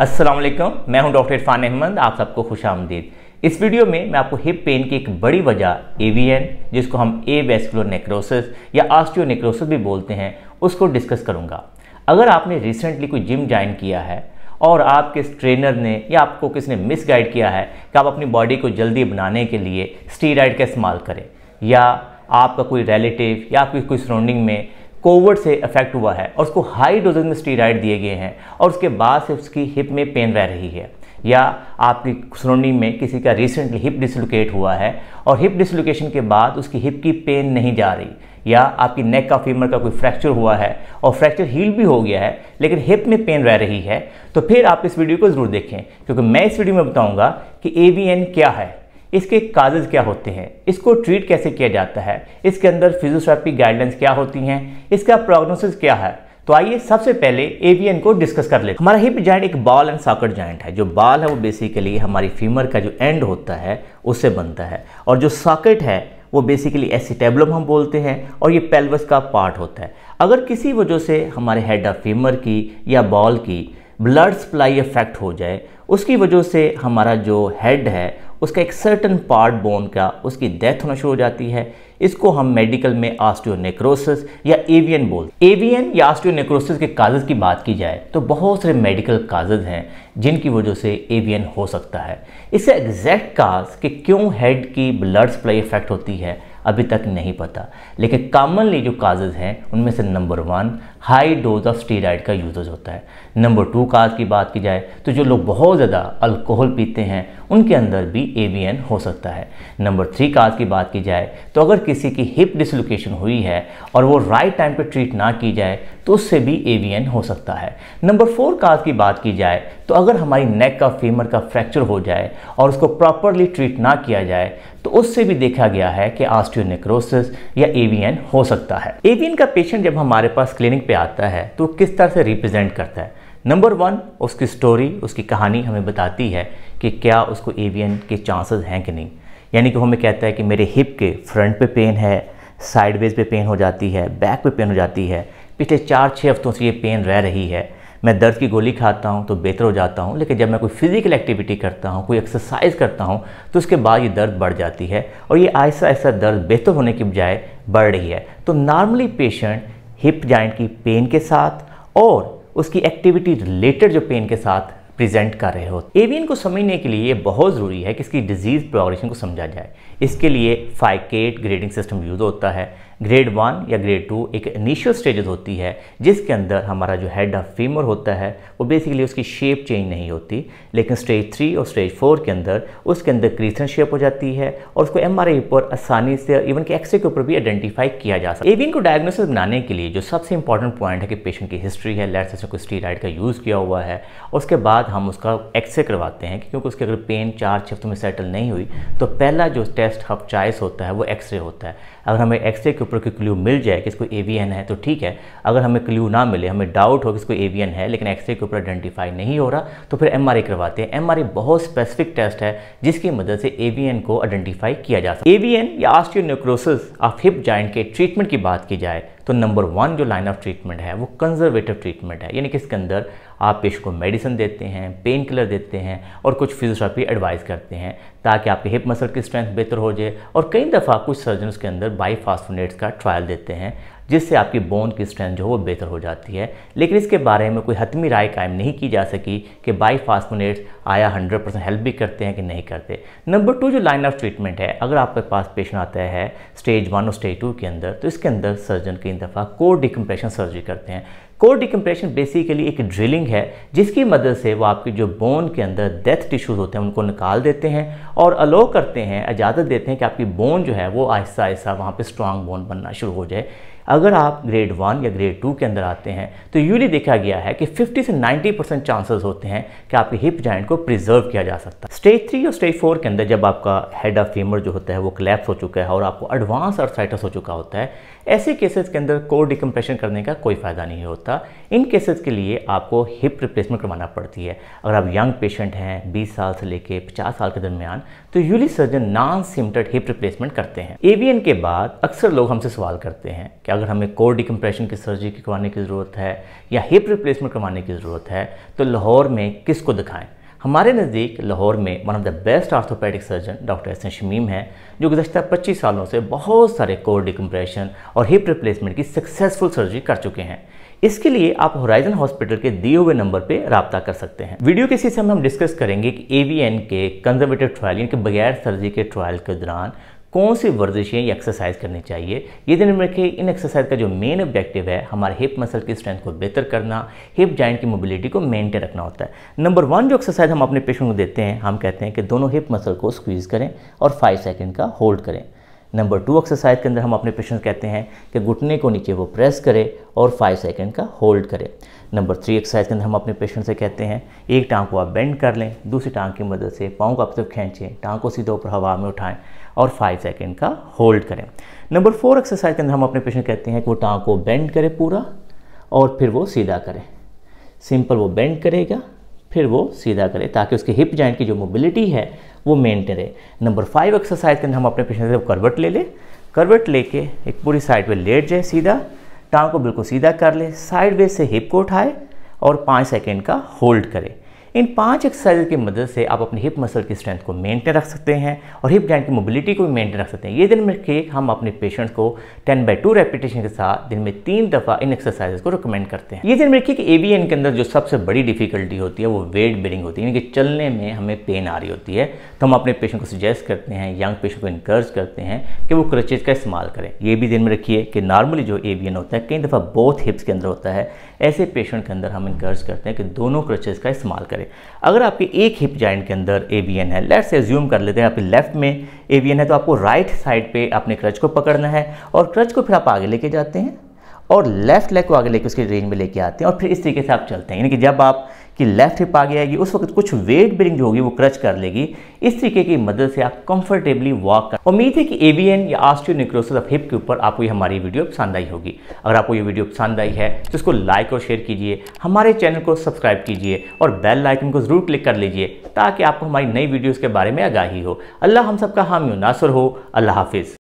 अस्सलाम वालेकुम मैं हूं डॉक्टर इरफान अहमद आप सबको खुश आमदीद इस वीडियो में मैं आपको हिप पेन की एक बड़ी वजह एवीएन जिसको हम ए वेस्कुलर नेक्रोसिस या नेक्रोसिस भी बोलते हैं उसको डिस्कस करूंगा अगर आपने रिसेंटली कोई जिम ज्वाइन किया है और आपके ट्रेनर ने या आपको किसी ने मिस गाइड किया है कि आप अपनी बॉडी को जल्दी बनाने के लिए स्टीराइड का इस्तेमाल करें या आपका कोई रिलेटिव या आपकी कोई सराउंडिंग में कोविड से अफेक्ट हुआ है और उसको हाई डोजेज में स्टीराइड दिए गए हैं और उसके बाद से उसकी हिप में पेन रह रही है या आपकी सुनोनी में किसी का रिसेंटली हिप डिसलोकेट हुआ है और हिप डिसलोकेशन के बाद उसकी हिप की पेन नहीं जा रही या आपकी नेक का फीमर का कोई फ्रैक्चर हुआ है और फ्रैक्चर हील भी हो गया है लेकिन हिप में पेन रह रही है तो फिर आप इस वीडियो को ज़रूर देखें क्योंकि मैं इस वीडियो में बताऊंगा कि ए क्या है इसके काजेज क्या होते हैं इसको ट्रीट कैसे किया जाता है इसके अंदर फिजियोथेरेपी गाइडलाइंस क्या होती हैं इसका प्रोग्नोसिस क्या है तो आइए सबसे पहले एवीएन को डिस्कस कर लेते हमारा हिप जॉइंट एक बॉल एंड सॉकेट जॉइंट है जो बॉल है वो बेसिकली हमारी फीमर का जो एंड होता है उससे बनता है और जो सॉकेट है वो बेसिकली एसिटेबलम हम बोलते हैं और ये पेल्वस का पार्ट होता है अगर किसी वजह से हमारे हेड ऑफ फीमर की या बॉल की ब्लड सप्लाई इफेक्ट हो जाए उसकी वजह से हमारा जो हेड है उसका एक सर्टन पार्ट बोन का उसकी डेथ होना शुरू हो जाती है इसको हम मेडिकल में आस्टियोनेक्रोसिस या एवियन बोल एवियन या आस्टियोनेक्रोसिस के काजेज की बात की जाए तो बहुत सारे मेडिकल काजेज हैं जिनकी वजह से एवियन हो सकता है इससे एग्जैक्ट काज कि क्यों हेड की ब्लड सप्लाई इफेक्ट होती है अभी तक नहीं पता लेकिन कॉमनली जो काजेज़ हैं उनमें से number one high dose of steroid का यूजेज होता है नंबर टू काज की बात की जाए तो जो लोग बहुत ज़्यादा अल्कोहल पीते हैं उनके अंदर भी ए हो सकता है नंबर थ्री काज की बात की जाए तो अगर किसी की हिप डिसलोकेशन हुई है और वो राइट टाइम पर ट्रीट ना की जाए तो उससे भी ए हो सकता है नंबर फोर काज की बात की जाए तो अगर हमारी नेक का फीमर का फ्रैक्चर हो जाए और उसको प्रॉपरली ट्रीट ना किया जाए तो उससे भी देखा गया है कि आस्ट ऑस्टियोनेक्रोसिस या एवीएन हो सकता है एवीएन का पेशेंट जब हमारे पास क्लिनिक पे आता है तो किस तरह से रिप्रेजेंट करता है नंबर वन उसकी स्टोरी उसकी कहानी हमें बताती है कि क्या उसको एवियन के चांसेस हैं कि नहीं यानी कि वो हमें कहता है कि मेरे हिप के फ्रंट पे पेन है साइडवेज पे पेन हो जाती है बैक पे पेन हो जाती है पिछले चार छः हफ्तों से ये पेन रह रही है मैं दर्द की गोली खाता हूँ तो बेहतर हो जाता हूँ लेकिन जब मैं कोई फिज़िकल एक्टिविटी करता हूँ कोई एक्सरसाइज करता हूँ तो उसके बाद ये दर्द बढ़ जाती है और ये ऐसा ऐसा दर्द बेहतर होने की बजाय बढ़ रही है तो नॉर्मली पेशेंट हिप जॉइंट की पेन के साथ और उसकी एक्टिविटी रिलेटेड जो पेन के साथ प्रेजेंट कर रहे हो एवियन को समझने के लिए बहुत ज़रूरी है कि इसकी डिजीज़ प्रोग्रेशन को समझा जाए इसके लिए फाइकेट ग्रेडिंग सिस्टम यूज़ होता है ग्रेड वन या ग्रेड टू एक इनिशियल स्टेजेस होती है जिसके अंदर हमारा जो हेड ऑफ फीमर होता है वो बेसिकली उसकी शेप चेंज नहीं होती लेकिन स्टेज थ्री और स्टेज फोर के अंदर उसके अंदर क्रीसन शेप हो जाती है और उसको एम पर आसानी से इवन के एक्सरे के ऊपर भी आइडेंटिफाई किया जा सकता है एवियन को डायग्नोसिस बनाने के लिए जो सबसे इंपॉर्टेंट पॉइंट है कि पेशेंट की हिस्ट्री है लेट्स उसने कोई स्टीराइड का यूज़ किया हुआ है उसके बाद हम उसका एक्सरे करवाते हैं क्योंकि उसकी अगर पेन चार शिफ्ट में सेटल नहीं हुई तो पहला जो टेस्ट हफ चॉइस होता है वो एक्सरे होता है अगर हमें एक्सरे के ऊपर कोई क्ल्यू मिल जाए कि इसको एवियन है तो ठीक है अगर हमें क्ल्यू ना मिले हमें डाउट हो कि इसको एवियन है लेकिन एक्सरे के ऊपर आइडेंटिफाई नहीं हो रहा तो फिर एम करवाते हैं एम बहुत स्पेसिफिक टेस्ट है जिसकी मदद से एवियन को आइडेंटिफाई किया जा सकता है एवियन या आस्टियोन्यूक्रोसिस ऑफ हिप जॉइंट के ट्रीटमेंट की बात की जाए तो नंबर वन जो लाइन ऑफ ट्रीटमेंट है वो कंजर्वेटिव ट्रीटमेंट है यानी कि इसके अंदर आप पेशेंट को मेडिसिन देते हैं पेन किलर देते हैं और कुछ फिजियोथेरेपी एडवाइस करते हैं ताकि आपके हिप मसल की स्ट्रेंथ बेहतर हो जाए और कई दफ़ा कुछ सर्जन उसके अंदर बाईफास्फोनेट्स का ट्रायल देते हैं जिससे आपकी बोन की स्ट्रेंथ जो है वो बेहतर हो जाती है लेकिन इसके बारे में कोई हतमी राय कायम नहीं की जा सकी कि बाई फास्फोनेट्स आया हंड्रेड परसेंट हेल्प भी करते हैं कि नहीं करते नंबर टू जो लाइन ऑफ ट्रीटमेंट है अगर आपके पास पेशेंट आता है स्टेज वन और स्टेज टू के अंदर तो इसके अंदर सर्जन कई दफ़ा कोर डिकम्प्रेशन सर्जरी करते हैं कोर डिकम्प्रेशन बेसिकली एक ड्रिलिंग है जिसकी मदद से वो आपके जो बोन के अंदर डेथ टिश्यूज़ होते हैं उनको निकाल देते हैं और अलो करते हैं इजाज़त देते हैं कि आपकी बोन जो है वो आहिस्ता आहिस्ता वहाँ पर स्ट्रांग बोन बनना शुरू हो जाए अगर आप ग्रेड वन या ग्रेड टू के अंदर आते हैं तो यूजली देखा गया है कि 50 से 90 परसेंट चांसेस होते हैं कि आपके हिप जॉइंट को प्रिजर्व किया जा सकता है स्टेज थ्री और स्टेज फोर के अंदर जब आपका हेड ऑफ फीमर जो होता है वो क्लैप्स हो चुका है और आपको एडवांस अर्थसाइटस हो चुका होता है ऐसे केसेस के अंदर कोर डिकम्प्रेशन करने का कोई फ़ायदा नहीं होता होता इन केसेस के लिए आपको हिप रिप्लेसमेंट करवाना पड़ती है अगर आप यंग पेशेंट हैं 20 साल से लेके 50 साल के दरमियान तो usually surgeon non cemented hip replacement करते हैं एवीएन के बाद अक्सर लोग हमसे सवाल करते हैं कि अगर हमें कोर डिकम्प्रेशन की सर्जरी करवाने की ज़रूरत है या हिप रिप्लेसमेंट करवाने की ज़रूरत है तो लाहौर में किसको दिखाएं हमारे नज़दीक लाहौर में one of the best orthopaedic surgeon doctor S N Shamim हैं जो गुजशत 25 सालों से बहुत सारे कोर डिकम्प्रेशन और हिप रिप्लेसमेंट की सक्सेसफुल सर्जरी कर चुके हैं इसके लिए आप होराइजन हॉस्पिटल के दिए हुए नंबर पर रबता कर सकते हैं वीडियो के सीसे में हम डिस्कस करेंगे कि एवीएन के कंजर्वेटिव ट्रायल यानी कि बगैर सर्जरी के ट्रायल के दौरान कौन सी वर्जिशें या एक्सरसाइज करनी चाहिए ये दिन में रखें इन एक्सरसाइज का जो मेन ऑब्जेक्टिव है हमारे हिप मसल की स्ट्रेंथ को बेहतर करना हिप जॉइंट की मोबिलिटी को मेंटेन रखना होता है नंबर वन जो एक्सरसाइज हम अपने पेशेंट को देते हैं हम कहते हैं कि दोनों हिप मसल को स्क्वीज़ करें और फाइव सेकेंड का होल्ड करें नंबर टू एक्सरसाइज के अंदर हम अपने पेशेंट कहते हैं कि घुटने को नीचे वो प्रेस करे और फाइव सेकेंड का होल्ड करे नंबर थ्री एक्सरसाइज के अंदर हम अपने पेशेंट से कहते हैं एक टांग को आप बेंड कर लें दूसरी टांग की मदद से पाँव को आप तक खींचें टांग को सीधे ऊपर हवा में उठाएं और फाइव सेकेंड का होल्ड करें नंबर फोर एक्सरसाइज के अंदर हम अपने पेशेंट कहते हैं कि वो टांग को बेंड करे पूरा और फिर वो सीधा करें सिंपल वो बेंड करेगा फिर वो सीधा करे ताकि उसके हिप जॉइंट की जो मोबिलिटी है वो मेनटेन रहे नंबर फाइव एक्सरसाइज के अंदर हम अपने पेशेंट से करवट ले लें करवट लेके एक पूरी साइड पर लेट जाए सीधा टांग को बिल्कुल सीधा कर ले साइड वे से हिप को उठाए और पाँच सेकेंड का होल्ड करें इन पांच एक्सरसाइज की मदद से आप अपनी हिप मसल की स्ट्रेंथ को मेंटेन रख सकते हैं और हिप जॉइंट की मोबिलिटी को भी मेंटेन रख सकते हैं ये दिन में के हम अपने पेशेंट्स को 10 बाई टू रेपिटेशन के साथ दिन में तीन दफ़ा इन एक्सरसाइज को रिकमेंड करते हैं ये दिन में रखिए कि एवीएन के अंदर जो सबसे बड़ी डिफिकल्टी होती है वो वेट बेरिंग होती है यानी कि चलने में हमें पेन आ रही होती है तो हम अपने पेशेंट को सजेस्ट करते हैं यंग पेशेंट को इनकर्ज करते हैं कि वो क्रचेज का इस्तेमाल करें ये भी दिन में रखिए कि नॉर्मली जो एन होता है कई दफ़ा बहुत हिप्स के अंदर होता है ऐसे पेशेंट के अंदर हम इंकर्ज करते हैं कि दोनों क्रचेज़ का इस्तेमाल करें अगर आपके एक हिप जॉइंट के अंदर ए है लेट्स एज्यूम कर लेते हैं आपके लेफ्ट में ए है तो आपको राइट साइड पर अपने क्रच को पकड़ना है और क्रच को फिर आप आगे लेके जाते हैं और लेफ्ट लेग को आगे लेके उसके रेंज में लेके आते हैं और फिर इस तरीके से आप चलते हैं यानी कि जब आप कि लेफ़्ट हिप आगे आएगी उस वक्त कुछ वेट बेरिंग जो होगी वो क्रच कर लेगी इस तरीके की मदद से आप कंफर्टेबली वॉक कर उम्मीद है कि एवीएन या आस्टियोनिक्रोसिस ऑफ हिप के ऊपर आपको ये हमारी वीडियो पसंद आई होगी अगर आपको ये वीडियो पसंद आई है तो इसको लाइक और शेयर कीजिए हमारे चैनल को सब्सक्राइब कीजिए और बेल आइकन को ज़रूर क्लिक कर लीजिए ताकि आपको हमारी नई वीडियोज़ के बारे में आगाही हो अल्लाह हम सबका हामी नासर हो अल्लाह हाफिज़